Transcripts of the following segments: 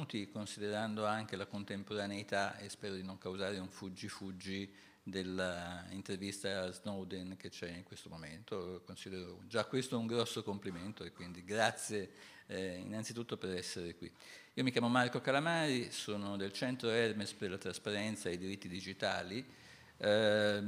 punti, considerando anche la contemporaneità, e spero di non causare un fuggi-fuggi dell'intervista a Snowden che c'è in questo momento, considero già questo un grosso complimento e quindi grazie eh, innanzitutto per essere qui. Io mi chiamo Marco Calamari, sono del Centro Hermes per la Trasparenza e i diritti digitali, eh,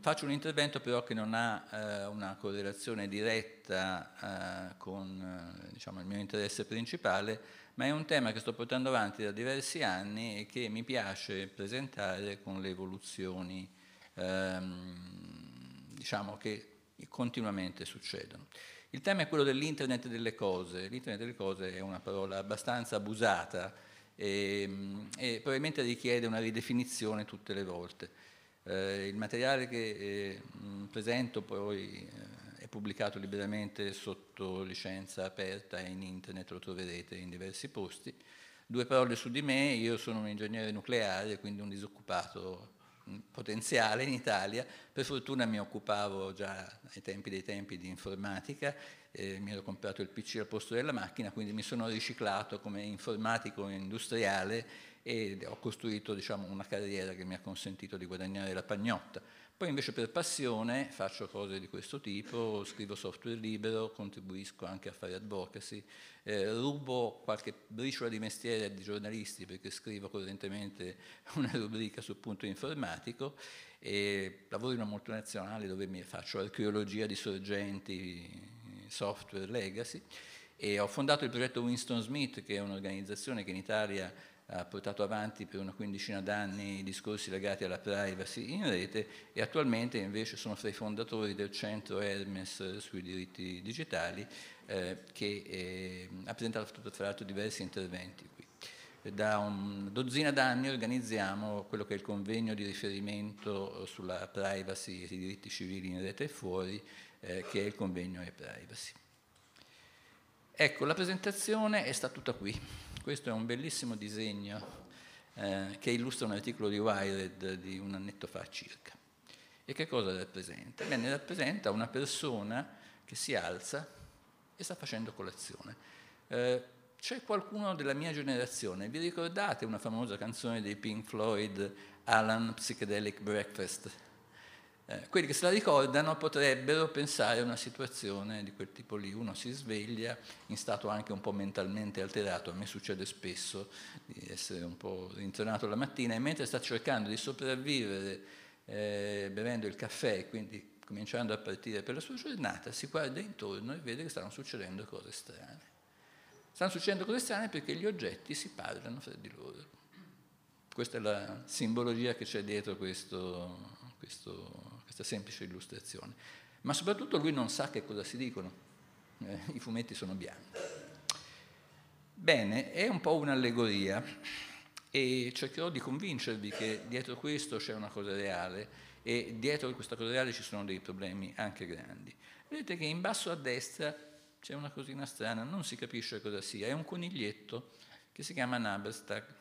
faccio un intervento però che non ha eh, una correlazione diretta eh, con eh, diciamo, il mio interesse principale, ma è un tema che sto portando avanti da diversi anni e che mi piace presentare con le evoluzioni ehm, diciamo che continuamente succedono. Il tema è quello dell'internet delle cose. L'internet delle cose è una parola abbastanza abusata e, mm, e probabilmente richiede una ridefinizione tutte le volte. Eh, il materiale che eh, mm, presento poi eh, pubblicato liberamente sotto licenza aperta in internet, lo troverete in diversi posti. Due parole su di me, io sono un ingegnere nucleare, quindi un disoccupato mm, potenziale in Italia, per fortuna mi occupavo già ai tempi dei tempi di informatica, eh, mi ero comprato il PC al posto della macchina, quindi mi sono riciclato come informatico industriale e ho costruito diciamo, una carriera che mi ha consentito di guadagnare la pagnotta. Poi invece per passione faccio cose di questo tipo, scrivo software libero, contribuisco anche a fare advocacy, eh, rubo qualche briciola di mestiere di giornalisti perché scrivo correntemente una rubrica sul punto informatico e lavoro in una multinazionale dove faccio archeologia di sorgenti, software legacy e ho fondato il progetto Winston Smith che è un'organizzazione che in Italia ha portato avanti per una quindicina d'anni i discorsi legati alla privacy in rete e attualmente invece sono fra i fondatori del centro Hermes sui diritti digitali eh, che eh, ha presentato tra l'altro diversi interventi qui. Da una dozzina d'anni organizziamo quello che è il convegno di riferimento sulla privacy e i diritti civili in rete e fuori, eh, che è il convegno e privacy. Ecco, la presentazione è stata tutta qui. Questo è un bellissimo disegno eh, che illustra un articolo di Wired di un annetto fa circa. E che cosa rappresenta? Bene, rappresenta una persona che si alza e sta facendo colazione. Eh, c'è qualcuno della mia generazione, vi ricordate una famosa canzone dei Pink Floyd, Alan Psychedelic Breakfast? Eh, quelli che se la ricordano potrebbero pensare a una situazione di quel tipo lì, uno si sveglia in stato anche un po' mentalmente alterato, a me succede spesso di essere un po' rintronato la mattina e mentre sta cercando di sopravvivere eh, bevendo il caffè, quindi cominciando a partire per la sua giornata, si guarda intorno e vede che stanno succedendo cose strane. Stanno succedendo cose strane perché gli oggetti si parlano fra di loro. Questa è la simbologia che c'è dietro questo, questo questa semplice illustrazione. Ma soprattutto lui non sa che cosa si dicono, eh, i fumetti sono bianchi. Bene, è un po' un'allegoria e cercherò di convincervi che dietro questo c'è una cosa reale e dietro questa cosa reale ci sono dei problemi anche grandi. Vedete che in basso a destra c'è una cosina strana, non si capisce cosa sia, è un coniglietto che si chiama Naberstag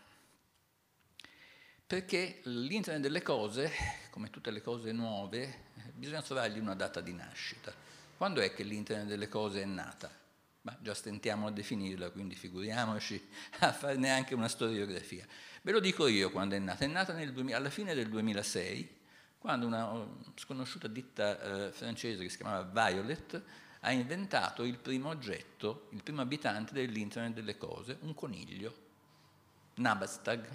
perché l'internet delle cose, come tutte le cose nuove, bisogna trovargli una data di nascita. Quando è che l'internet delle cose è nata? Ma già stentiamo a definirla, quindi figuriamoci a farne anche una storiografia. Ve lo dico io quando è nata. È nata nel, alla fine del 2006, quando una sconosciuta ditta eh, francese che si chiamava Violet ha inventato il primo oggetto, il primo abitante dell'internet delle cose, un coniglio, Nabastag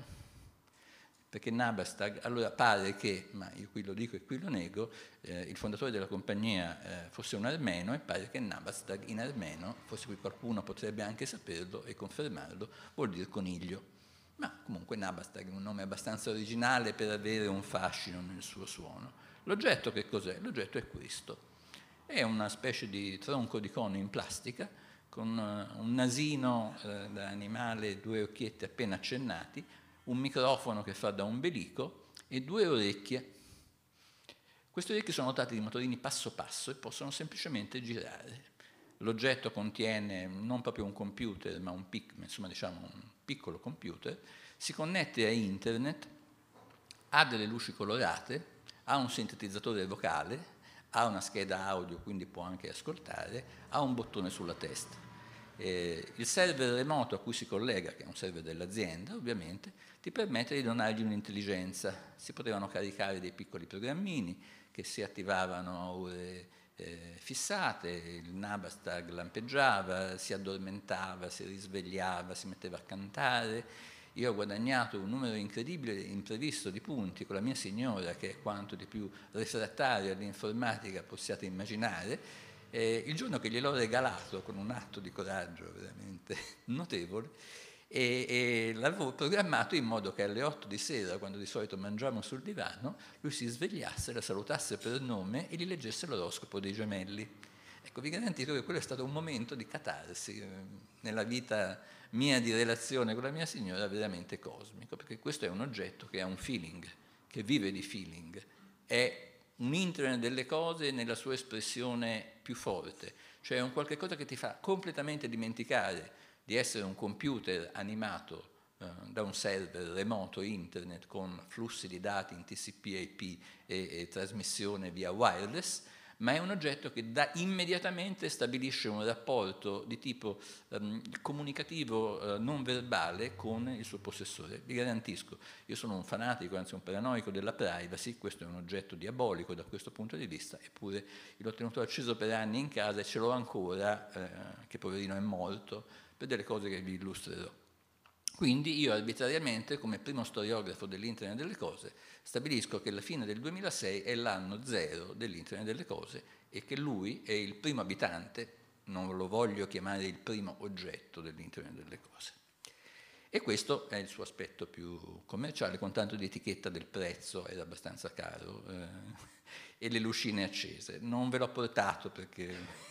perché Nabastag allora pare che, ma io qui lo dico e qui lo nego, eh, il fondatore della compagnia eh, fosse un armeno e pare che Nabastag in armeno, forse qui qualcuno potrebbe anche saperlo e confermarlo, vuol dire coniglio. Ma comunque Nabastag è un nome abbastanza originale per avere un fascino nel suo suono. L'oggetto che cos'è? L'oggetto è questo. È una specie di tronco di cono in plastica con eh, un nasino eh, da animale due occhietti appena accennati, un microfono che fa da ombelico e due orecchie. Queste orecchie sono dotate di motorini passo passo e possono semplicemente girare. L'oggetto contiene non proprio un computer, ma un, pic, insomma, diciamo un piccolo computer, si connette a internet, ha delle luci colorate, ha un sintetizzatore vocale, ha una scheda audio, quindi può anche ascoltare, ha un bottone sulla testa. Eh, il server remoto a cui si collega, che è un server dell'azienda ovviamente, ti permette di donargli un'intelligenza. Si potevano caricare dei piccoli programmini che si attivavano a ore eh, fissate, il Nabastag lampeggiava, si addormentava, si risvegliava, si metteva a cantare. Io ho guadagnato un numero incredibile, imprevisto di punti con la mia signora, che è quanto di più refrattario all'informatica possiate immaginare. Eh, il giorno che gliel'ho regalato con un atto di coraggio veramente notevole, e, e l'avevo programmato in modo che alle 8 di sera, quando di solito mangiamo sul divano, lui si svegliasse, la salutasse per nome e gli leggesse l'oroscopo dei gemelli. Ecco, vi garantisco che quello è stato un momento di catarsi eh, nella vita mia di relazione con la mia signora veramente cosmico, perché questo è un oggetto che ha un feeling, che vive di feeling, è un internet delle cose nella sua espressione più forte, cioè è un qualche cosa che ti fa completamente dimenticare di essere un computer animato eh, da un server remoto internet con flussi di dati in TCP IP e, e trasmissione via wireless, ma è un oggetto che da, immediatamente stabilisce un rapporto di tipo ehm, comunicativo eh, non verbale con il suo possessore. Vi garantisco, io sono un fanatico, anzi un paranoico della privacy, questo è un oggetto diabolico da questo punto di vista, eppure l'ho tenuto acceso per anni in casa e ce l'ho ancora, eh, che poverino è morto, per delle cose che vi illustrerò. Quindi io arbitrariamente, come primo storiografo dell'Internet delle cose, stabilisco che la fine del 2006 è l'anno zero dell'Internet delle cose e che lui è il primo abitante, non lo voglio chiamare il primo oggetto dell'Internet delle cose. E questo è il suo aspetto più commerciale, con tanto di etichetta del prezzo, era abbastanza caro, eh, e le lucine accese. Non ve l'ho portato perché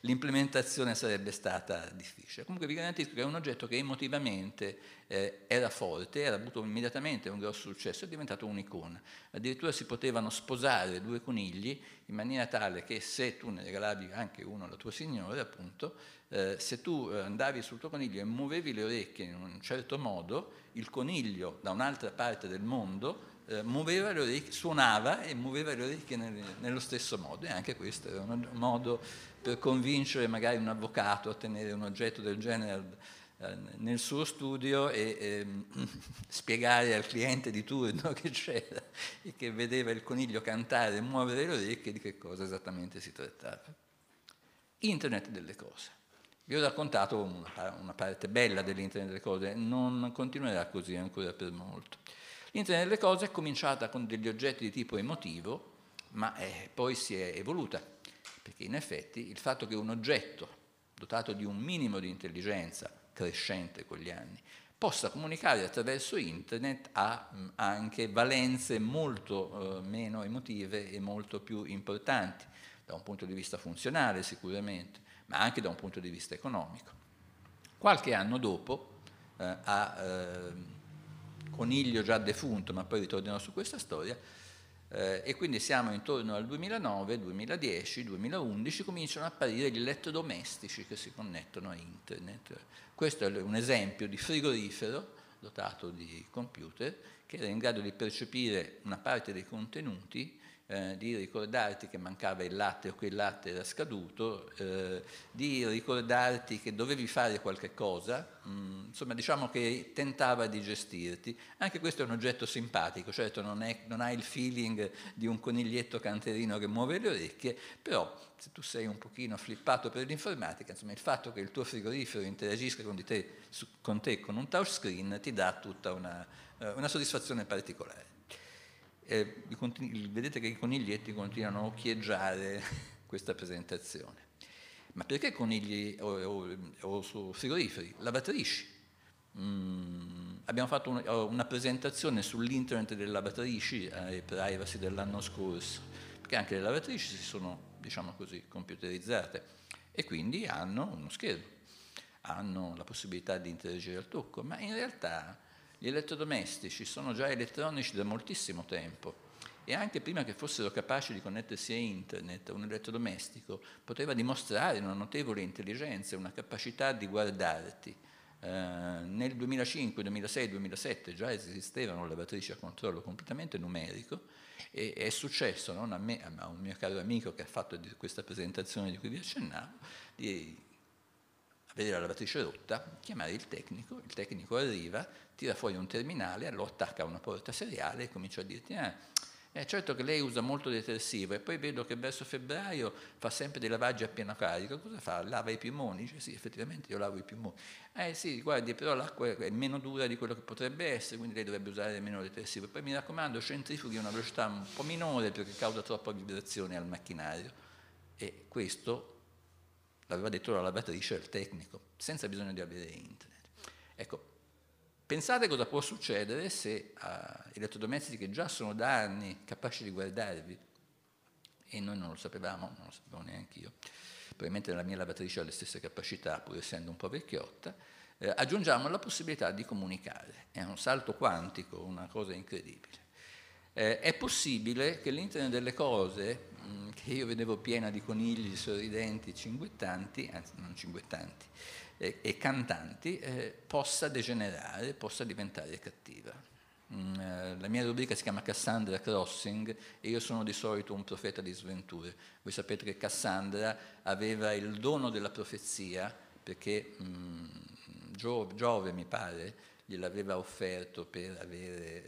l'implementazione sarebbe stata difficile. Comunque vi garantisco che è un oggetto che emotivamente eh, era forte, era avuto immediatamente un grosso successo, è diventato un'icona. Addirittura si potevano sposare due conigli in maniera tale che se tu ne regalavi anche uno alla tua signora, appunto, eh, se tu eh, andavi sul tuo coniglio e muovevi le orecchie in un certo modo, il coniglio da un'altra parte del mondo eh, muoveva le orecchie, suonava e muoveva le orecchie nel, nello stesso modo e anche questo era un modo per convincere magari un avvocato a tenere un oggetto del genere eh, nel suo studio e eh, spiegare al cliente di turno che c'era e che vedeva il coniglio cantare e muovere le orecchie di che cosa esattamente si trattava. Internet delle cose. Vi ho raccontato una, una parte bella dell'Internet delle cose, non continuerà così ancora per molto. L'internet delle cose è cominciata con degli oggetti di tipo emotivo, ma eh, poi si è evoluta, perché in effetti il fatto che un oggetto dotato di un minimo di intelligenza crescente con gli anni possa comunicare attraverso internet ha mm, anche valenze molto eh, meno emotive e molto più importanti, da un punto di vista funzionale sicuramente, ma anche da un punto di vista economico. Qualche anno dopo eh, ha ehm, coniglio già defunto, ma poi ritorniamo su questa storia, eh, e quindi siamo intorno al 2009, 2010, 2011, cominciano a apparire gli elettrodomestici che si connettono a internet. Questo è un esempio di frigorifero dotato di computer che era in grado di percepire una parte dei contenuti eh, di ricordarti che mancava il latte o quel latte era scaduto, eh, di ricordarti che dovevi fare qualche cosa, mh, mm, insomma diciamo che tentava di gestirti. Anche questo è un oggetto simpatico, certo non, è, non hai il feeling di un coniglietto canterino che muove le orecchie, però se tu sei un pochino flippato per l'informatica, insomma il fatto che il tuo frigorifero interagisca con te, su, con, te, con un touchscreen ti dà tutta una, eh, una soddisfazione particolare eh, vedete che i coniglietti continuano a occhieggiare questa presentazione. Ma perché conigli o, o, o su frigoriferi? Lavatrici. Mm, abbiamo fatto un, oh, una presentazione sull'internet delle lavatrici eh, e eh, privacy dell'anno scorso, perché anche le lavatrici si sono, diciamo così, computerizzate e quindi hanno uno schermo, hanno la possibilità di interagire al tocco, ma in realtà gli elettrodomestici sono già elettronici da moltissimo tempo e anche prima che fossero capaci di connettersi a internet, un elettrodomestico poteva dimostrare una notevole intelligenza, una capacità di guardarti. Eh, nel 2005, 2006, 2007 già esistevano lavatrici a controllo completamente numerico e è successo non a me, ma a un mio caro amico che ha fatto questa presentazione di cui vi accennavo, di avere la lavatrice rotta, chiamare il tecnico, il tecnico arriva, tira fuori un terminale, lo attacca a una porta seriale e comincia a dirti, ah, è certo che lei usa molto detersivo e poi vedo che verso febbraio fa sempre dei lavaggi a pieno carico, cosa fa? Lava i pulmoni? Dice sì, effettivamente io lavo i pulmoni. Eh sì, guardi, però l'acqua è meno dura di quello che potrebbe essere, quindi lei dovrebbe usare meno detersivo. poi mi raccomando, centrifughi a una velocità un po' minore perché causa troppa vibrazione al macchinario. E questo l'aveva detto la lavatrice il tecnico, senza bisogno di avere int. Pensate cosa può succedere se uh, elettrodomestici che già sono da anni capaci di guardarvi, e noi non lo sapevamo, non lo sapevo neanche io, probabilmente la mia lavatrice ha le stesse capacità, pur essendo un po' vecchiotta, eh, aggiungiamo la possibilità di comunicare. È un salto quantico, una cosa incredibile. Eh, è possibile che l'internet delle cose, mh, mm, che io vedevo piena di conigli sorridenti, cinguettanti, anzi non cinguettanti, e, e cantanti eh, possa degenerare, possa diventare cattiva. Mm, eh, la mia rubrica si chiama Cassandra Crossing e io sono di solito un profeta di sventure. Voi sapete che Cassandra aveva il dono della profezia perché mm, Giove, Giove, mi pare, gliel'aveva offerto per avere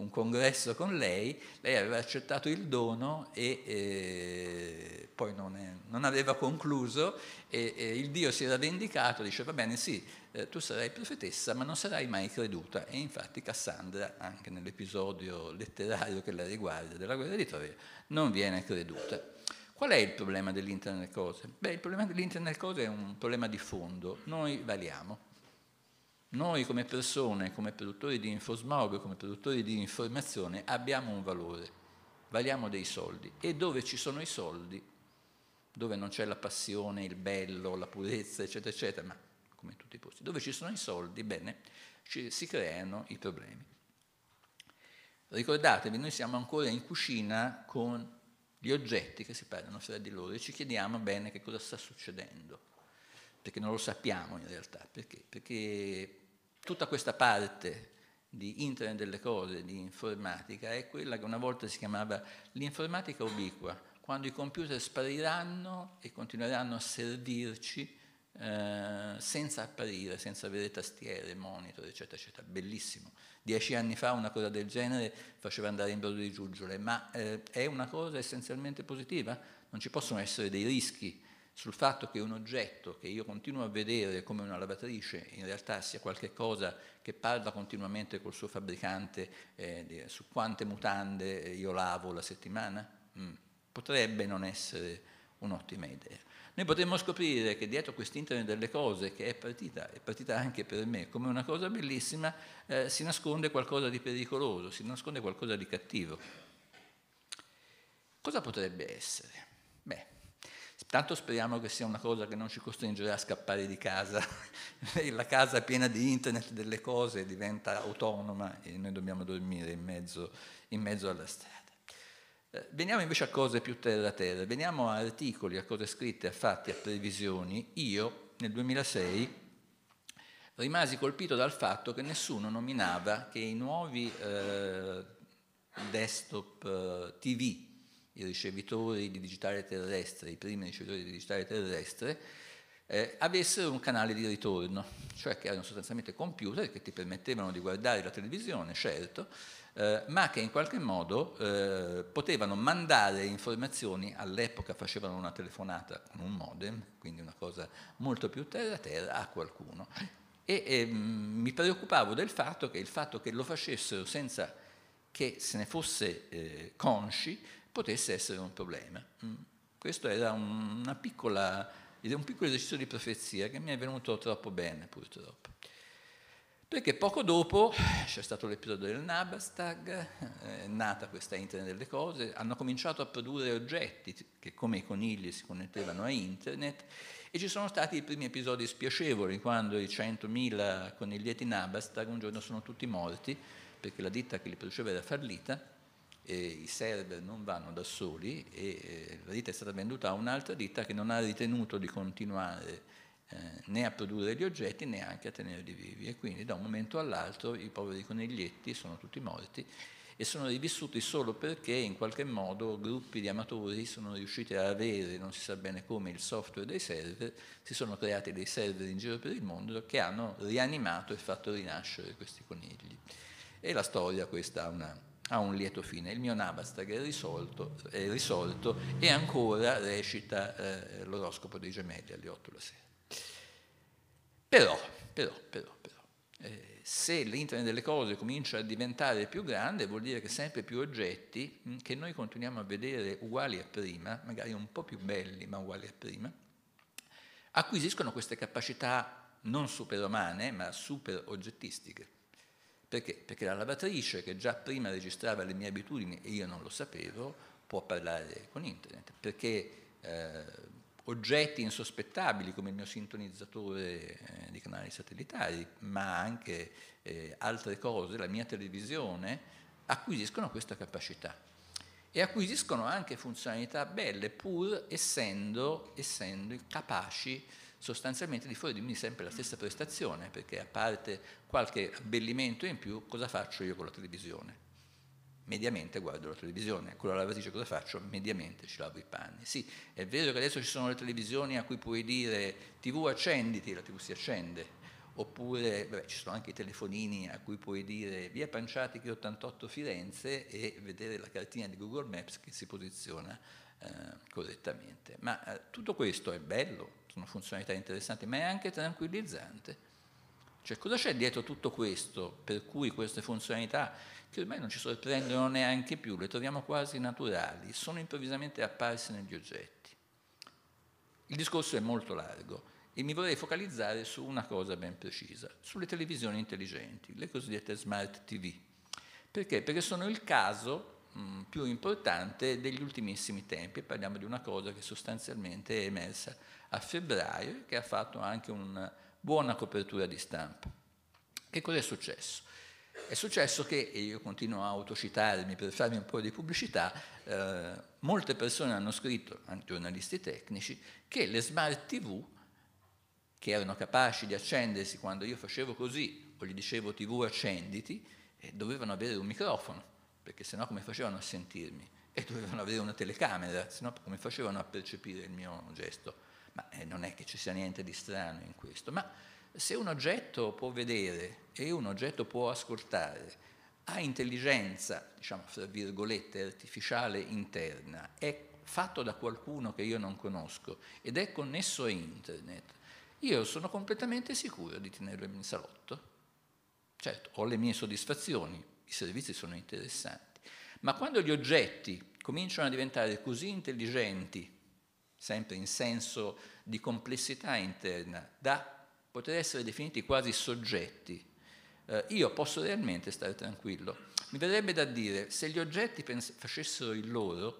un congresso con lei, lei aveva accettato il dono e eh, poi non, è, non, aveva concluso e, e, il Dio si era vendicato, diceva bene sì, eh, tu sarai profetessa ma non sarai mai creduta e infatti Cassandra, anche nell'episodio letterario che la riguarda della guerra di Troia, non viene creduta. Qual è il problema dell'Internet cose? Beh, il problema dell'Internet cose è un problema di fondo, noi valiamo. Noi come persone, come produttori di infosmog, come produttori di informazione, abbiamo un valore, valiamo dei soldi e dove ci sono i soldi, dove non c'è la passione, il bello, la purezza, eccetera, eccetera, ma come in tutti i posti, dove ci sono i soldi, bene, ci, si creano i problemi. Ricordatevi, noi siamo ancora in cucina con gli oggetti che si parlano fra di loro e ci chiediamo bene che cosa sta succedendo perché non lo sappiamo in realtà, perché? perché tutta questa parte di Internet delle cose, di informatica, è quella che una volta si chiamava l'informatica ubiqua, quando i computer spariranno e continueranno a servirci eh, senza apparire, senza avere tastiere, monitor, eccetera, eccetera. Bellissimo. Dieci anni fa una cosa del genere faceva andare in brodo di giuggiole, ma eh, è una cosa essenzialmente positiva? Non ci possono essere dei rischi sul fatto che un oggetto che io continuo a vedere come una lavatrice in realtà sia qualcosa che parla continuamente col suo fabbricante eh, su quante mutande eh, io lavo la settimana? Mm. Potrebbe non essere un'ottima idea. Noi potremmo scoprire che dietro quest'internet delle cose, che è partita, è partita anche per me come una cosa bellissima, eh, si nasconde qualcosa di pericoloso, si nasconde qualcosa di cattivo. Cosa potrebbe essere? Beh, Tanto speriamo che sia una cosa che non ci costringerà a scappare di casa. La casa piena di internet, delle cose, diventa autonoma e noi dobbiamo dormire in mezzo, in mezzo alla strada. Eh, veniamo invece a cose più terra-terra, a veniamo a articoli, a cose scritte, a fatti, a previsioni. Io nel 2006 rimasi colpito dal fatto che nessuno nominava che i nuovi eh, desktop eh, TV i ricevitori di digitale terrestre, i primi ricevitori di digitale terrestre, eh, avessero un canale di ritorno, cioè che erano sostanzialmente computer che ti permettevano di guardare la televisione, certo, eh, ma che in qualche modo eh, potevano mandare informazioni, all'epoca facevano una telefonata con un modem, quindi una cosa molto più terra-terra a qualcuno. E, e ehm, mi preoccupavo del fatto che il fatto che lo facessero senza che se ne fosse eh, consci potesse essere un problema. Mm. Questo era una piccola, un piccolo esercizio di profezia che mi è venuto troppo bene purtroppo. Perché poco dopo c'è stato l'episodio del Nabastag, eh, è nata questa internet delle cose, hanno cominciato a produrre oggetti che come i conigli si connettevano a internet e ci sono stati i primi episodi spiacevoli quando i 100.000 coniglietti Nabastag un giorno sono tutti morti perché la ditta che li produceva era fallita i server non vanno da soli e la eh, ditta è stata venduta a un'altra ditta che non ha ritenuto di continuare eh, né a produrre gli oggetti né anche a tenerli vivi e quindi da un momento all'altro i poveri coniglietti sono tutti morti e sono rivissuti solo perché in qualche modo gruppi di amatori sono riusciti a avere, non si sa bene come, il software dei server, si sono creati dei server in giro per il mondo che hanno rianimato e fatto rinascere questi conigli. E la storia questa ha una ha un lieto fine. Il mio Navastag è risolto, è risolto e ancora recita eh, l'oroscopo dei gemelli alle 8 la sera. Però, però, però, però eh, se l'internet delle cose comincia a diventare più grande, vuol dire che sempre più oggetti mm, che noi continuiamo a vedere uguali a prima, magari un po' più belli, ma uguali a prima, acquisiscono queste capacità non superumane, ma super oggettistiche. Perché? Perché la lavatrice che già prima registrava le mie abitudini e io non lo sapevo, può parlare con internet. Perché eh, oggetti insospettabili come il mio sintonizzatore eh, di canali satellitari, ma anche eh, altre cose, la mia televisione, acquisiscono questa capacità e acquisiscono anche funzionalità belle pur essendo, essendo capaci sostanzialmente di di fuori me sempre la stessa prestazione, perché a parte qualche abbellimento in più, cosa faccio io con la televisione? Mediamente guardo la televisione, con la lavatrice cosa faccio? Mediamente ci lavo i panni. Sì, è vero che adesso ci sono le televisioni a cui puoi dire TV accenditi, la TV si accende, oppure beh, ci sono anche i telefonini a cui puoi dire via Panciati che 88 Firenze e vedere la cartina di Google Maps che si posiziona eh, correttamente. Ma eh, tutto questo è bello, sono funzionalità interessanti, ma è anche tranquillizzante. Cioè cosa c'è dietro tutto questo per cui queste funzionalità, che ormai non ci sorprendono neanche più, le troviamo quasi naturali, sono improvvisamente apparse negli oggetti? Il discorso è molto largo e mi vorrei focalizzare su una cosa ben precisa, sulle televisioni intelligenti, le cosiddette smart TV. Perché? Perché sono il caso mh, mm, più importante degli ultimissimi tempi. Parliamo di una cosa che sostanzialmente è emersa a febbraio e che ha fatto anche una buona copertura di stampa. Che cosa è successo? È successo che, e io continuo a autocitarmi per farmi un po' di pubblicità, eh, molte persone hanno scritto, anche giornalisti tecnici, che le smart TV, che erano capaci di accendersi quando io facevo così o gli dicevo TV accenditi, eh, dovevano avere un microfono perché sennò come facevano a sentirmi? E dovevano avere una telecamera, sennò come facevano a percepire il mio gesto? Ma eh, non è che ci sia niente di strano in questo, ma se un oggetto può vedere e un oggetto può ascoltare, ha intelligenza, diciamo fra virgolette, artificiale interna, è fatto da qualcuno che io non conosco ed è connesso a internet, io sono completamente sicuro di tenerlo in salotto. Certo, ho le mie soddisfazioni, i servizi sono interessanti, ma quando gli oggetti cominciano a diventare così intelligenti, sempre in senso di complessità interna, da poter essere definiti quasi soggetti, eh, io posso realmente stare tranquillo. Mi verrebbe da dire, se gli oggetti pens- facessero il loro,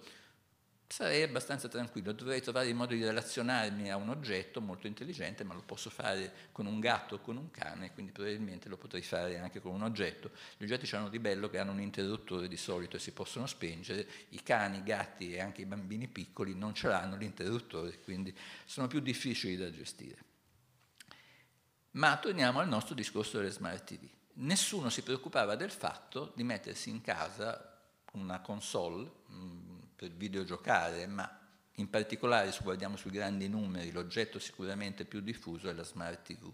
sarei abbastanza tranquillo, dovrei trovare il modo di relazionarmi a un oggetto molto intelligente, ma lo posso fare con un gatto o con un cane, quindi probabilmente lo potrei fare anche con un oggetto. Gli oggetti hanno di bello che hanno un interruttore di solito e si possono spengere, i cani, i gatti e anche i bambini piccoli non ce l'hanno l'interruttore, quindi sono più difficili da gestire. Ma torniamo al nostro discorso delle smart TV. Nessuno si preoccupava del fatto di mettersi in casa una console, mm, per videogiocare, ma in particolare se guardiamo sui grandi numeri l'oggetto sicuramente più diffuso è la smart TV.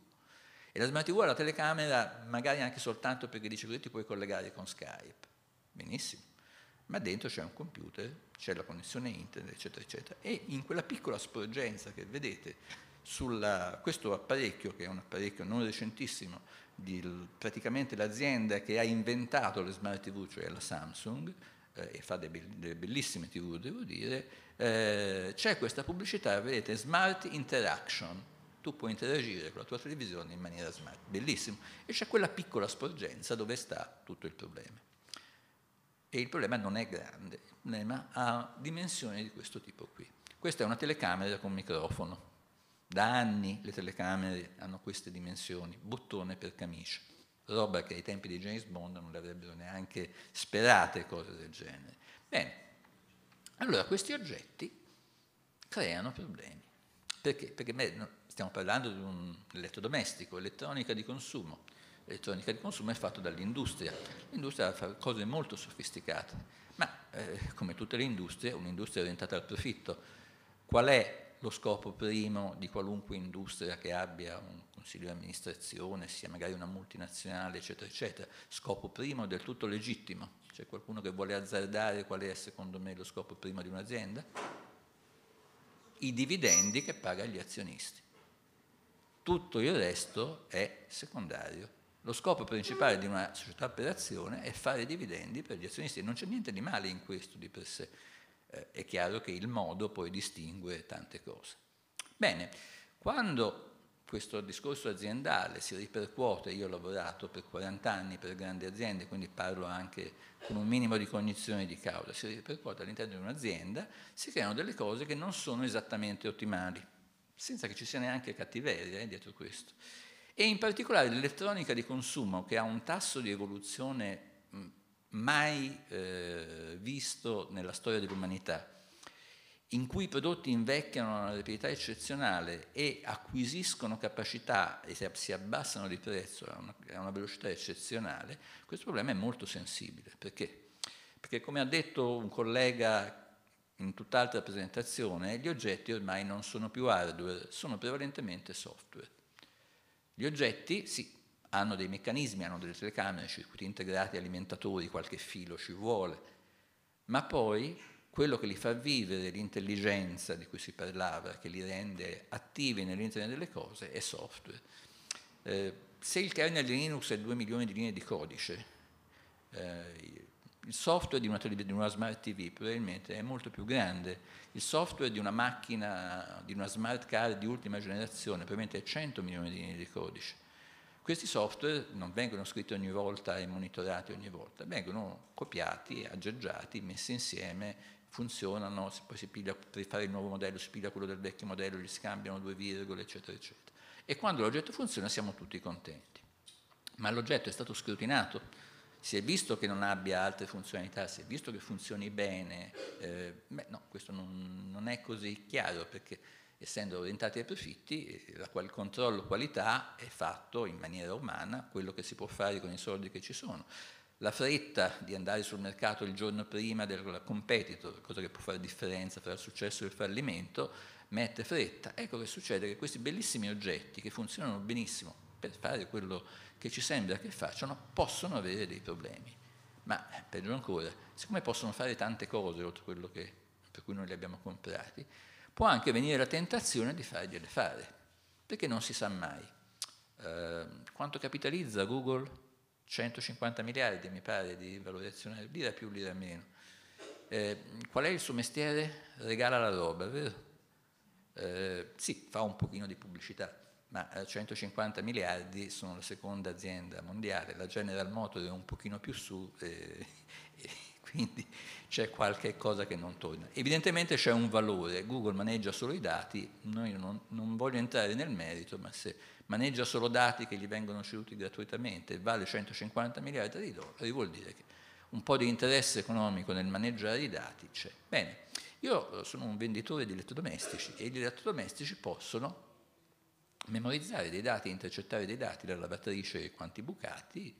E la smart TV ha la telecamera magari anche soltanto perché dice così ti puoi collegare con Skype. Benissimo. Ma dentro c'è un computer, c'è la connessione internet, eccetera, eccetera. E in quella piccola sporgenza che vedete su questo apparecchio, che è un apparecchio non recentissimo, di praticamente l'azienda che ha inventato le smart TV, cioè la Samsung, eh, e fa delle bellissime tv, devo dire, eh, c'è questa pubblicità, vedete, Smart Interaction. Tu puoi interagire con la tua televisione in maniera smart, bellissimo. E c'è quella piccola sporgenza dove sta tutto il problema. E il problema non è grande, il problema ha dimensioni di questo tipo qui. Questa è una telecamera con microfono. Da anni le telecamere hanno queste dimensioni, bottone per camicia roba che ai tempi di James Bond non le avrebbero neanche sperate, cose del genere. Bene, allora questi oggetti creano problemi. Perché? Perché beh, stiamo parlando di un elettrodomestico, elettronica di consumo. L'elettronica di consumo è fatta dall'industria. L'industria fa cose molto sofisticate, ma eh, come tutte le industrie, un'industria orientata al profitto. Qual è lo scopo primo di qualunque industria che abbia un consiglio di amministrazione, sia magari una multinazionale, eccetera, eccetera. Scopo primo del tutto legittimo. C'è qualcuno che vuole azzardare qual è secondo me lo scopo primo di un'azienda? I dividendi che paga gli azionisti. Tutto il resto è secondario. Lo scopo principale di una società per azione è fare dividendi per gli azionisti non c'è niente di male in questo di per sé eh, è chiaro che il modo poi distingue tante cose. Bene, quando questo discorso aziendale si ripercuote, io ho lavorato per 40 anni per grandi aziende, quindi parlo anche con un minimo di cognizione di causa, si ripercuote all'interno di un'azienda, si creano delle cose che non sono esattamente ottimali, senza che ci sia neanche cattiveria eh, dietro questo. E in particolare l'elettronica di consumo, che ha un tasso di evoluzione mai eh, visto nella storia dell'umanità, in cui i prodotti invecchiano a una rapidità eccezionale e acquisiscono capacità e si abbassano di prezzo a una, a una velocità eccezionale, questo problema è molto sensibile. Perché? Perché come ha detto un collega in tutt'altra presentazione, gli oggetti ormai non sono più hardware, sono prevalentemente software. Gli oggetti, sì, hanno dei meccanismi, hanno delle telecamere, circuiti integrati, alimentatori, qualche filo ci vuole, ma poi quello che li fa vivere l'intelligenza di cui si parlava, che li rende attivi nell'internet delle cose, è software. Eh, se il kernel di Linux è 2 milioni di linee di codice, eh, il software di una, tele, di una, smart TV probabilmente è molto più grande, il software di una macchina, di una smart car di ultima generazione probabilmente è 100 milioni di linee di codice questi software non vengono scritti ogni volta e monitorati ogni volta, vengono copiati, aggeggiati, messi insieme funzionano, poi si piglia, per fare il nuovo modello si piglia quello del vecchio modello, gli scambiano due virgole, eccetera, eccetera. E quando l'oggetto funziona siamo tutti contenti. Ma l'oggetto è stato scrutinato, si è visto che non abbia altre funzionalità, si è visto che funzioni bene, eh, beh no, questo non, non è così chiaro perché essendo orientati ai profitti, eh, il controllo qualità è fatto in maniera umana, quello che si può fare con i soldi che ci sono. La fretta di andare sul mercato il giorno prima del competitor, cosa che può fare differenza tra il successo e il fallimento, mette fretta. Ecco che succede che questi bellissimi oggetti che funzionano benissimo per fare quello che ci sembra che facciano, possono avere dei problemi. Ma eh, peggio ancora, siccome possono fare tante cose oltre a quello che, per cui noi li abbiamo comprati, può anche venire la tentazione di fargliele fare, perché non si sa mai. Eh, quanto capitalizza Google? 150 miliardi mi pare di valorizzazione, lira più, lira meno. Eh, qual è il suo mestiere? Regala la roba, vero? Eh, sì, fa un pochino di pubblicità, ma 150 eh, miliardi sono la seconda azienda mondiale, la General Motors è un pochino più su eh, quindi c'è qualche cosa che non torna. Evidentemente c'è un valore, Google maneggia solo i dati, noi non, non voglio entrare nel merito, ma se maneggia solo dati che gli vengono ceduti gratuitamente e vale 150 miliardi di dollari, vuol dire che un po' di interesse economico nel maneggiare i dati c'è. Bene, io eh, sono un venditore di elettrodomestici e gli elettrodomestici possono memorizzare dei dati, intercettare dei dati, la lavatrice e quanti bucati,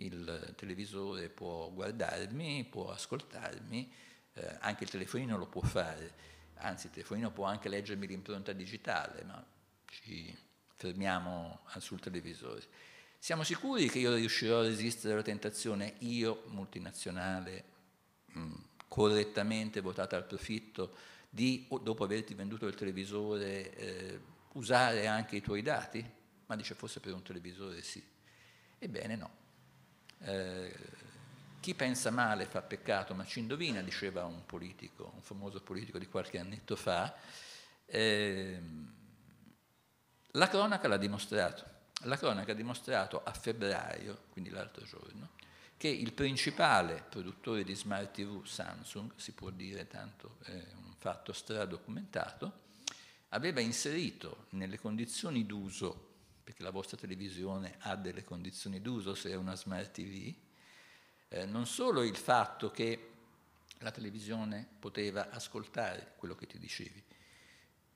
il televisore può guardarmi, può ascoltarmi, eh, anche il telefonino lo può fare, anzi il telefonino può anche leggermi l'impronta digitale, ma ci fermiamo sul televisore. Siamo sicuri che io riuscirò a resistere alla tentazione, io multinazionale, mh, mm, correttamente votata al profitto, di, dopo averti venduto il televisore, eh, usare anche i tuoi dati? Ma dice forse per un televisore sì. Ebbene no. Eh, chi pensa male fa peccato, ma ci indovina, diceva un politico, un famoso politico di qualche annetto fa. Eh, la cronaca l'ha dimostrato. La cronaca ha dimostrato a febbraio, quindi l'altro giorno, che il principale produttore di smart TV, Samsung, si può dire tanto è un fatto stradocumentato, aveva inserito nelle condizioni d'uso perché la vostra televisione ha delle condizioni d'uso se è una smart TV, eh, non solo il fatto che la televisione poteva ascoltare quello che ti dicevi,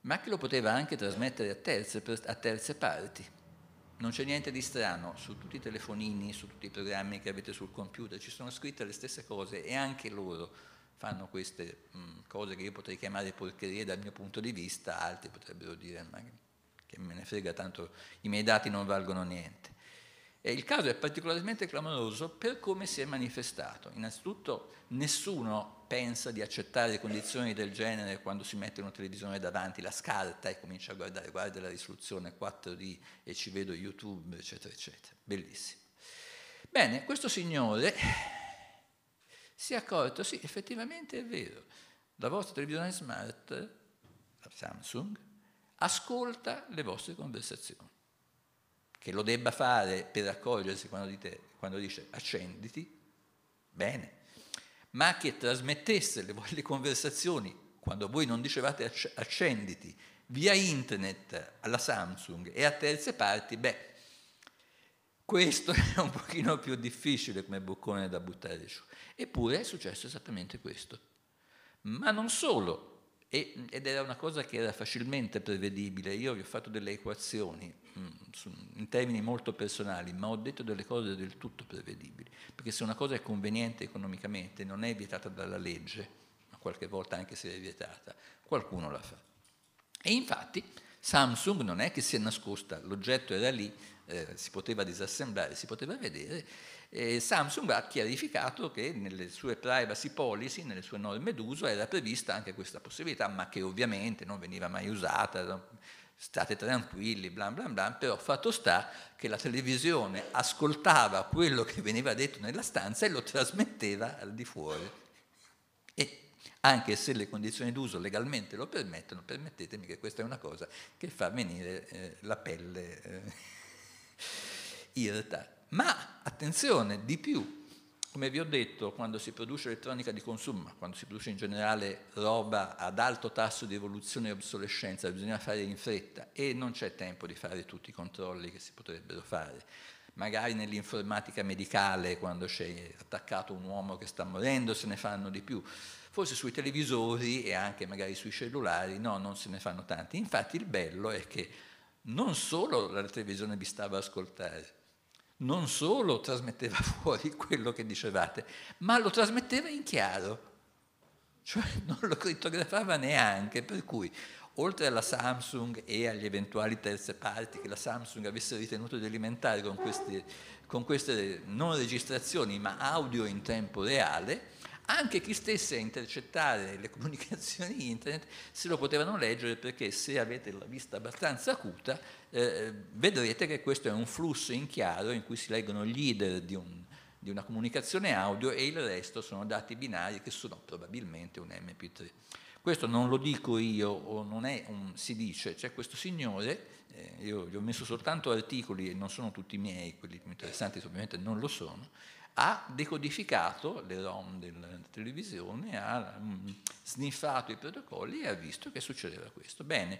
ma che lo poteva anche trasmettere a terze, a terze parti. Non c'è niente di strano, su tutti i telefonini, su tutti i programmi che avete sul computer ci sono scritte le stesse cose e anche loro fanno queste mh, mm, cose che io potrei chiamare porcherie dal mio punto di vista, altri potrebbero dire magari che me ne frega tanto, i miei dati non valgono niente. E il caso è particolarmente clamoroso per come si è manifestato. Innanzitutto nessuno pensa di accettare condizioni del genere quando si mette una televisione davanti, la scarta e comincia a guardare, guarda la risoluzione 4D e ci vedo YouTube, eccetera, eccetera. Bellissimo. Bene, questo signore si è accorto, sì, effettivamente è vero, la vostra televisione smart, la Samsung, ascolta le vostre conversazioni. Che lo debba fare per accogliersi quando, dite, quando dice accenditi, bene, ma che trasmettesse le, le conversazioni quando voi non dicevate accenditi via internet alla Samsung e a terze parti, beh, questo è un pochino più difficile come boccone da buttare giù. Eppure è successo esattamente questo. Ma non solo, ed era una cosa che era facilmente prevedibile. Io vi ho fatto delle equazioni mm, in termini molto personali, ma ho detto delle cose del tutto prevedibili, perché se una cosa è conveniente economicamente, non è vietata dalla legge, ma qualche volta anche se è vietata, qualcuno la fa. E infatti Samsung non è che si è nascosta, l'oggetto era lì, eh, si poteva disassemblare, si poteva vedere. E Samsung ha chiarificato che nelle sue privacy policy, nelle sue norme d'uso, era prevista anche questa possibilità, ma che ovviamente non veniva mai usata. State tranquilli, bla bla bla, però fatto sta che la televisione ascoltava quello che veniva detto nella stanza e lo trasmetteva al di fuori. E anche se le condizioni d'uso legalmente lo permettono, permettetemi che questa è una cosa che fa venire eh, la pelle eh, irta. Ma attenzione, di più, come vi ho detto, quando si produce elettronica di consumo, quando si produce in generale roba ad alto tasso di evoluzione e obsolescenza, bisogna fare in fretta e non c'è tempo di fare tutti i controlli che si potrebbero fare magari nell'informatica medicale, quando c'è attaccato un uomo che sta morendo, se ne fanno di più. Forse sui televisori e anche magari sui cellulari, no, non se ne fanno tanti. Infatti il bello è che non solo la televisione vi stava a ascoltare, non solo trasmetteva fuori quello che dicevate, ma lo trasmetteva in chiaro, cioè non lo crittografava neanche, per cui oltre alla Samsung e agli eventuali terze parti che la Samsung avesse ritenuto di alimentare con queste, con queste non registrazioni ma audio in tempo reale, anche chi stesse a intercettare le comunicazioni internet se lo potevano leggere perché se avete la vista abbastanza acuta eh, vedrete che questo è un flusso in chiaro in cui si leggono gli header di, un, di una comunicazione audio e il resto sono dati binari che sono probabilmente un MP3. Questo non lo dico io, o non è un, si dice, c'è cioè questo signore, eh, io gli ho messo soltanto articoli e non sono tutti miei, quelli più interessanti ovviamente non lo sono, ha decodificato le ROM della televisione, ha mm, sniffato i protocolli e ha visto che succedeva questo. Bene,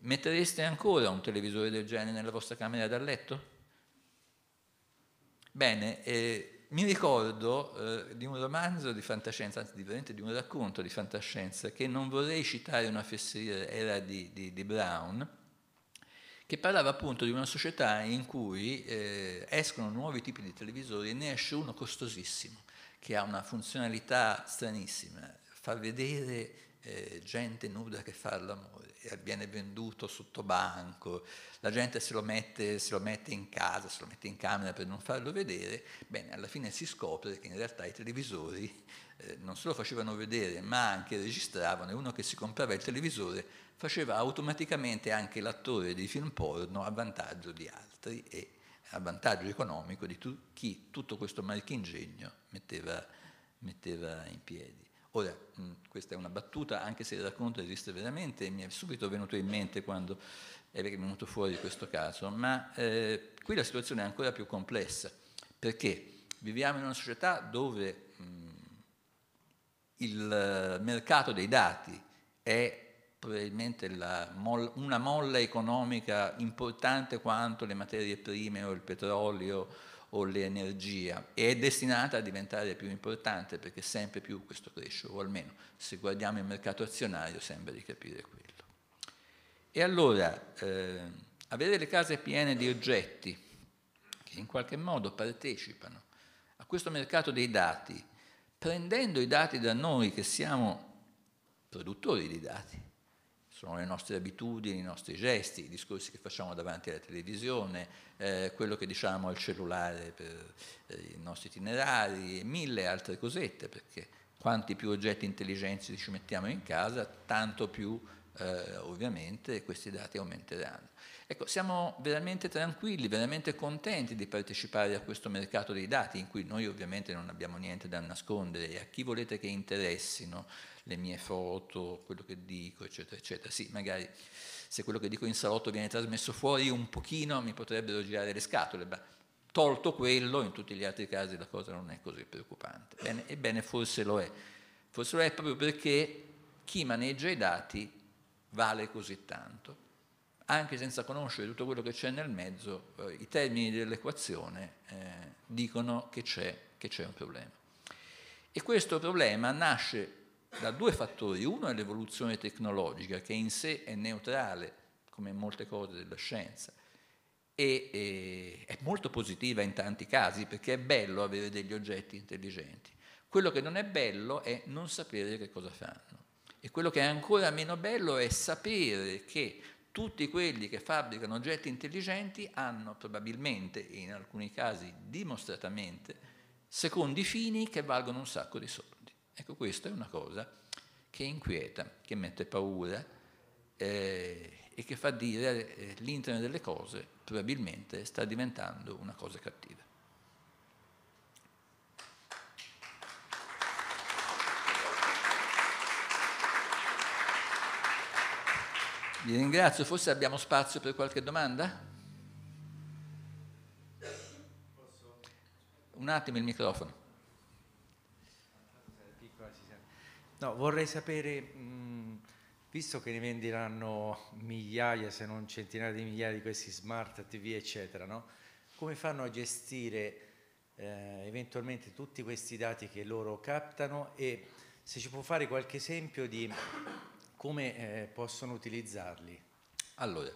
mettereste ancora un televisore del genere nella vostra camera da letto? Bene, eh, mi ricordo eh, di un romanzo di fantascienza, anzi di, di un racconto di fantascienza, che non vorrei citare una fesseria, era di, di, di Brown, che parlava appunto di una società in cui eh, escono nuovi tipi di televisori e ne esce uno costosissimo, che ha una funzionalità stranissima, fa vedere eh, gente nuda che fa l'amore, viene venduto sotto banco, la gente se lo, mette, se lo mette in casa, se lo mette in camera per non farlo vedere, bene, alla fine si scopre che in realtà i televisori eh, non solo facevano vedere, ma anche registravano e uno che si comprava il televisore faceva automaticamente anche l'attore di film porno a vantaggio di altri e a vantaggio economico di tu, chi tutto questo marchingegno metteva, metteva in piedi. Ora, mm, questa è una battuta, anche se il racconto esiste veramente, e mi è subito venuto in mente quando è venuto fuori questo caso, ma eh, qui la situazione è ancora più complessa, perché viviamo in una società dove mh, mm, il mercato dei dati è probabilmente molla, una molla economica importante quanto le materie prime o il petrolio o l'energia e è destinata a diventare più importante perché sempre più questo cresce, o almeno se guardiamo il mercato azionario sembra di capire quello. E allora eh, avere le case piene di oggetti che in qualche modo partecipano a questo mercato dei dati, prendendo i dati da noi che siamo produttori di dati, sono le nostre abitudini, i nostri gesti, i discorsi che facciamo davanti alla televisione, eh, quello che diciamo al cellulare per eh, i nostri itinerari e mille altre cosette, perché quanti più oggetti intelligenti ci mettiamo in casa, tanto più eh, ovviamente questi dati aumenteranno. Ecco, siamo veramente tranquilli, veramente contenti di partecipare a questo mercato dei dati in cui noi ovviamente non abbiamo niente da nascondere e a chi volete che interessino le mie foto, quello che dico, eccetera, eccetera. Sì, magari se quello che dico in salotto viene trasmesso fuori un pochino mi potrebbero girare le scatole, ma tolto quello, in tutti gli altri casi la cosa non è così preoccupante. Bene, ebbene, forse lo è. Forse lo è proprio perché chi maneggia i dati vale così tanto anche senza conoscere tutto quello che c'è nel mezzo, eh, i termini dell'equazione eh, dicono che c'è, che c'è un problema. E questo problema nasce da due fattori. Uno è l'evoluzione tecnologica, che in sé è neutrale, come molte cose della scienza, e, e è molto positiva in tanti casi, perché è bello avere degli oggetti intelligenti. Quello che non è bello è non sapere che cosa fanno. E quello che è ancora meno bello è sapere che tutti quelli che fabbricano oggetti intelligenti hanno probabilmente, e in alcuni casi dimostratamente, secondi fini che valgono un sacco di soldi. Ecco, questa è una cosa che inquieta, che mette paura eh, e che fa dire eh, l'Internet delle cose probabilmente sta diventando una cosa cattiva. Vi ringrazio, forse abbiamo spazio per qualche domanda? Un attimo il microfono. No, vorrei sapere, visto che ne venderanno migliaia, se non centinaia di migliaia di questi smart TV, eccetera, no? come fanno a gestire eh, eventualmente tutti questi dati che loro captano e se ci può fare qualche esempio di come eh, possono utilizzarli? Allora,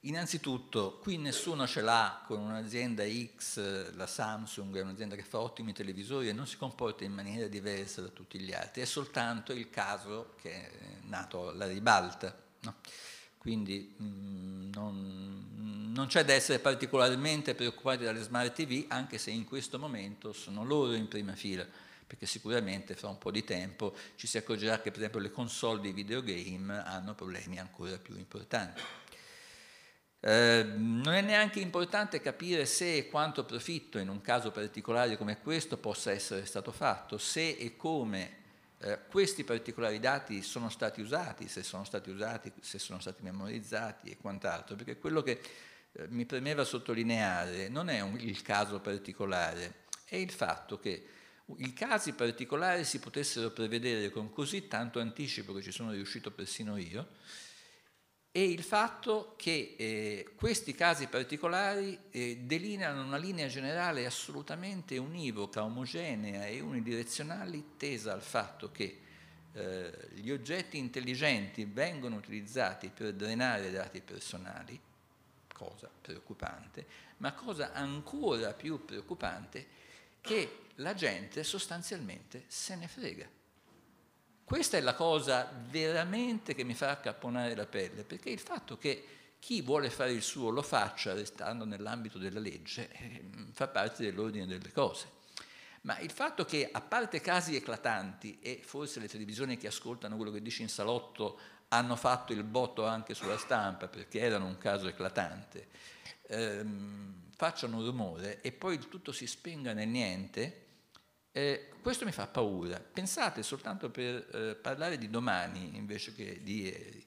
innanzitutto qui nessuno ce l'ha con un'azienda X, la Samsung è un'azienda che fa ottimi televisori e non si comporta in maniera diversa da tutti gli altri, è soltanto il caso che è nato alla ribalta. No? Quindi mh, mm, non, non c'è da essere particolarmente preoccupati dalle smart TV, anche se in questo momento sono loro in prima fila perché sicuramente fra un po' di tempo ci si accorgerà che per esempio le console di videogame hanno problemi ancora più importanti. Eh, non è neanche importante capire se e quanto profitto in un caso particolare come questo possa essere stato fatto, se e come eh, questi particolari dati sono stati usati, se sono stati usati, se sono stati memorizzati e quant'altro, perché quello che eh, mi premeva sottolineare non è un, il caso particolare, è il fatto che i casi particolari si potessero prevedere con così tanto anticipo che ci sono riuscito persino io, e il fatto che eh, questi casi particolari eh, delineano una linea generale assolutamente univoca, omogenea e unidirezionale tesa al fatto che eh, gli oggetti intelligenti vengono utilizzati per drenare dati personali, cosa preoccupante, ma cosa ancora più preoccupante che la gente sostanzialmente se ne frega. Questa è la cosa veramente che mi fa accapponare la pelle, perché il fatto che chi vuole fare il suo lo faccia restando nell'ambito della legge eh, fa parte dell'ordine delle cose. Ma il fatto che, a parte casi eclatanti, e forse le televisioni che ascoltano quello che dici in salotto hanno fatto il botto anche sulla stampa perché erano un caso eclatante, ehm, facciano rumore e poi il tutto si spenga nel niente, eh, questo mi fa paura. Pensate soltanto per eh, parlare di domani invece che di ieri.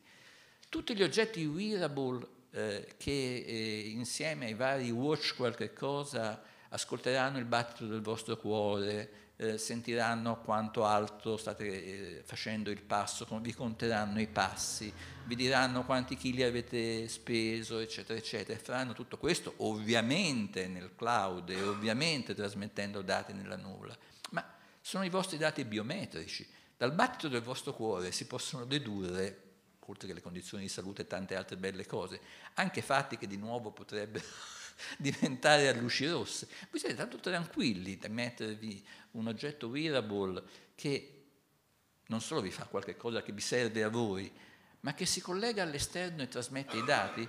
Tutti gli oggetti wearable eh, che eh, insieme ai vari watch qualche cosa ascolteranno il battito del vostro cuore, eh, sentiranno quanto alto state eh, facendo il passo, vi conteranno i passi, vi diranno quanti chili avete speso, eccetera, eccetera. E faranno tutto questo ovviamente nel cloud e ovviamente trasmettendo dati nella nuvola sono i vostri dati biometrici. Dal battito del vostro cuore si possono dedurre, oltre che le condizioni di salute e tante altre belle cose, anche fatti che di nuovo potrebbero diventare a luci rosse. Voi siete tanto tranquilli da mettervi un oggetto wearable che non solo vi fa qualche cosa che vi serve a voi, ma che si collega all'esterno e trasmette i dati,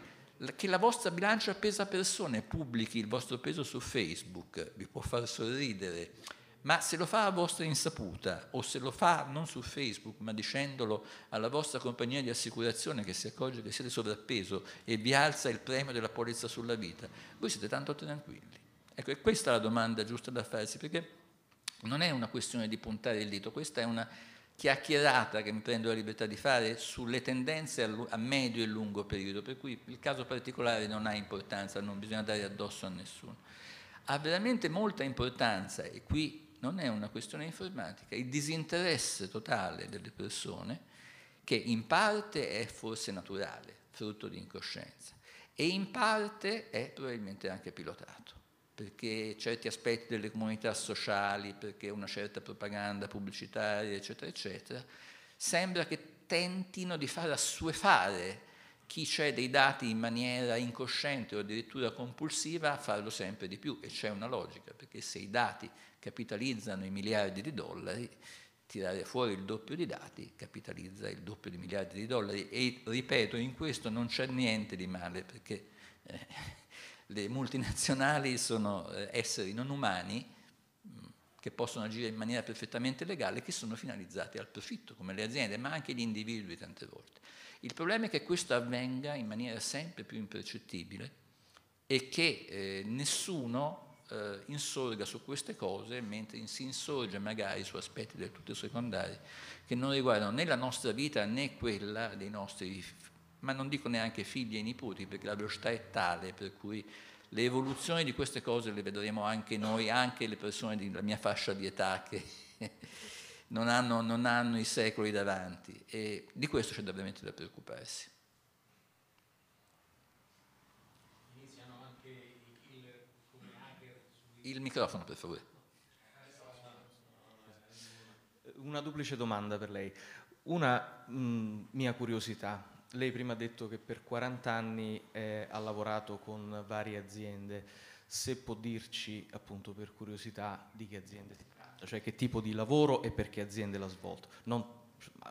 che la vostra bilancia pesa persone pubblichi il vostro peso su Facebook, vi può far sorridere ma se lo fa a vostra insaputa o se lo fa non su Facebook ma dicendolo alla vostra compagnia di assicurazione che si accorge che siete sovrappeso e vi alza il premio della polizza sulla vita, voi siete tanto tranquilli. Ecco, è questa la domanda giusta da farsi perché non è una questione di puntare il dito, questa è una chiacchierata che mi prendo la libertà di fare sulle tendenze a medio e lungo periodo, per cui il caso particolare non ha importanza, non bisogna dare addosso a nessuno. Ha veramente molta importanza, e qui non è una questione informatica, il disinteresse totale delle persone, che in parte è forse naturale, frutto di incoscienza, e in parte è probabilmente anche pilotato, perché certi aspetti delle comunità sociali, perché una certa propaganda pubblicitaria, eccetera, eccetera, sembra che tentino di far assuefare chi c'è dei dati in maniera incosciente o addirittura compulsiva a farlo sempre di più e c'è una logica, perché se i dati capitalizzano i miliardi di dollari, tirare fuori il doppio di dati capitalizza il doppio di miliardi di dollari e ripeto, in questo non c'è niente di male perché eh, le multinazionali sono eh, esseri non umani mm, che possono agire in maniera perfettamente legale, che sono finalizzati al profitto, come le aziende, ma anche gli individui tante volte. Il problema è che questo avvenga in maniera sempre più impercettibile e che eh, nessuno eh, insorga su queste cose mentre si insorge magari su aspetti del tutto secondari che non riguardano né la nostra vita né quella dei nostri, ma non dico neanche figli e nipoti perché la velocità è tale per cui le evoluzioni di queste cose le vedremo anche noi, anche le persone della mia fascia di età che non hanno, non hanno i secoli davanti e di questo c'è veramente da preoccuparsi. Il microfono, per favore. Una duplice domanda per lei. Una mh, mm, mia curiosità. Lei prima ha detto che per 40 anni eh, ha lavorato con varie aziende. Se può dirci, appunto per curiosità, di che aziende si tratta, cioè che tipo di lavoro e per che aziende l'ha svolto. Non,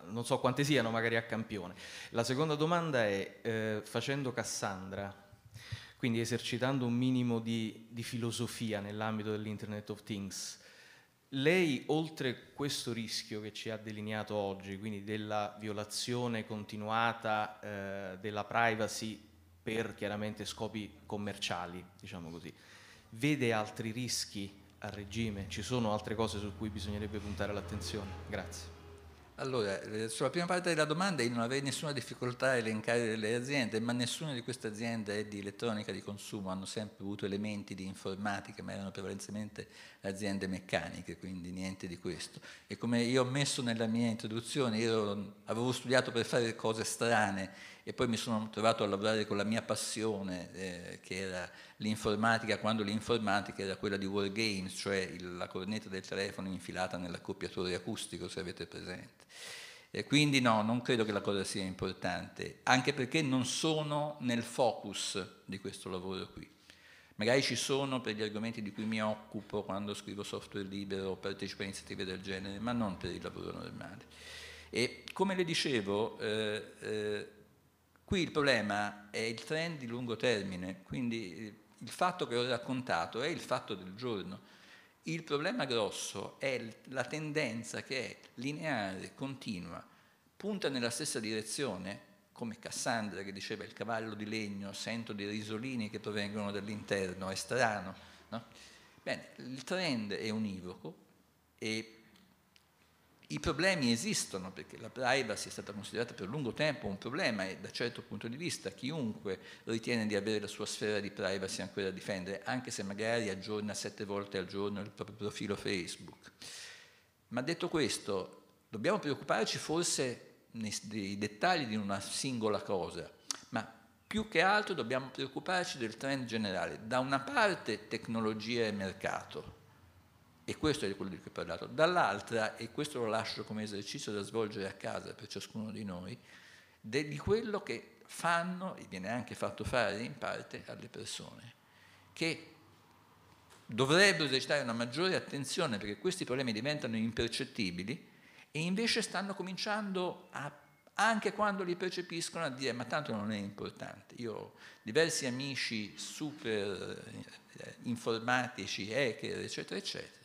non so quante siano, magari a campione. La seconda domanda è, eh, facendo Cassandra, quindi esercitando un minimo di, di filosofia nell'ambito dell'Internet of Things. Lei, oltre questo rischio che ci ha delineato oggi, quindi della violazione continuata eh, della privacy per chiaramente scopi commerciali, diciamo così, vede altri rischi a regime? Ci sono altre cose su cui bisognerebbe puntare l'attenzione? Grazie. Allora, eh, sulla prima parte della domanda io non avrei nessuna difficoltà a elencare le aziende, ma nessuna di queste aziende è di elettronica di consumo, hanno sempre avuto elementi di informatica, ma erano prevalentemente aziende meccaniche, quindi niente di questo. E come io ho messo nella mia introduzione, io avevo studiato per fare cose strane, e poi mi sono trovato a lavorare con la mia passione eh, che era l'informatica quando l'informatica era quella di Wargames, cioè il, la cornetta del telefono infilata nell'accoppiatore acustico se avete presente. E quindi no, non credo che la cosa sia importante, anche perché non sono nel focus di questo lavoro qui. Magari ci sono per gli argomenti di cui mi occupo quando scrivo software libero o partecipo a iniziative del genere, ma non per il lavoro normale. E come le dicevo, eh, eh, Qui il problema è il trend di lungo termine, quindi eh, il fatto che ho raccontato è il fatto del giorno. Il problema grosso è la tendenza che è lineare, continua, punta nella stessa direzione, come Cassandra che diceva il cavallo di legno, sento dei risolini che provengono dall'interno, è strano. No? Bene, il trend è univoco e i problemi esistono perché la privacy è stata considerata per lungo tempo un problema e da certo punto di vista chiunque ritiene di avere la sua sfera di privacy ancora da difendere, anche se magari aggiorna sette volte al giorno il proprio profilo Facebook. Ma detto questo, dobbiamo preoccuparci forse dei dettagli di una singola cosa, ma più che altro dobbiamo preoccuparci del trend generale. Da una parte tecnologia e mercato, e questo è quello di cui ho parlato. Dall'altra, e questo lo lascio come esercizio da svolgere a casa per ciascuno di noi, di quello che fanno, e viene anche fatto fare in parte, alle persone, che dovrebbero esercitare una maggiore attenzione perché questi problemi diventano impercettibili e invece stanno cominciando a, anche quando li percepiscono a dire ma tanto non è importante. Io ho diversi amici super eh, informatici, hacker, eccetera, eccetera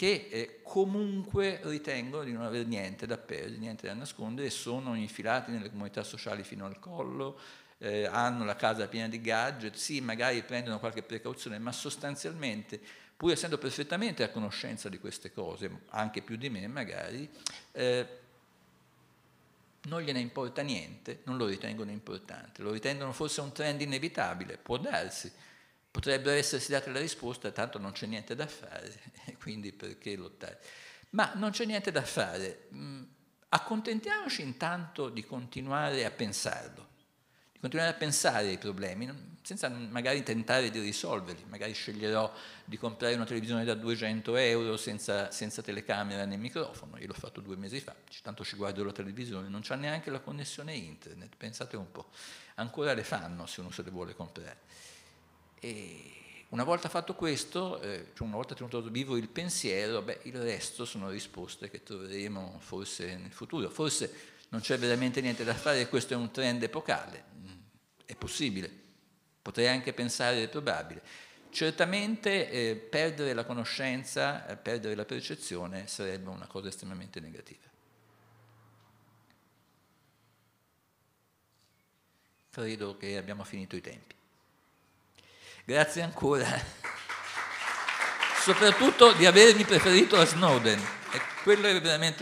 che eh, comunque ritengono di non avere niente da perdere, niente da nascondere, sono infilati nelle comunità sociali fino al collo, eh, hanno la casa piena di gadget, sì, magari prendono qualche precauzione, ma sostanzialmente, pur essendo perfettamente a conoscenza di queste cose, anche più di me magari, eh, non gliene importa niente, non lo ritengono importante, lo ritengono forse un trend inevitabile, può darsi, Potrebbero essersi date la risposta, tanto non c'è niente da fare, quindi perché lottare? Ma non c'è niente da fare, mm, accontentiamoci intanto di continuare a pensarlo, di continuare a pensare ai problemi, senza magari tentare di risolverli, magari sceglierò di comprare una televisione da 200 euro senza, senza telecamera né microfono, io l'ho fatto due mesi fa, tanto ci guardo la televisione, non c'ha neanche la connessione internet, pensate un po', ancora le fanno se uno se le vuole comprare. E una volta fatto questo, eh, cioè una volta tenuto vivo il pensiero, beh, il resto sono risposte che troveremo forse nel futuro. Forse non c'è veramente niente da fare, e questo è un trend epocale, mm, è possibile, potrei anche pensare è probabile. Certamente eh, perdere la conoscenza, eh, perdere la percezione sarebbe una cosa estremamente negativa. Credo che abbiamo finito i tempi. Grazie ancora, soprattutto di avermi preferito a Snowden, e quello è veramente...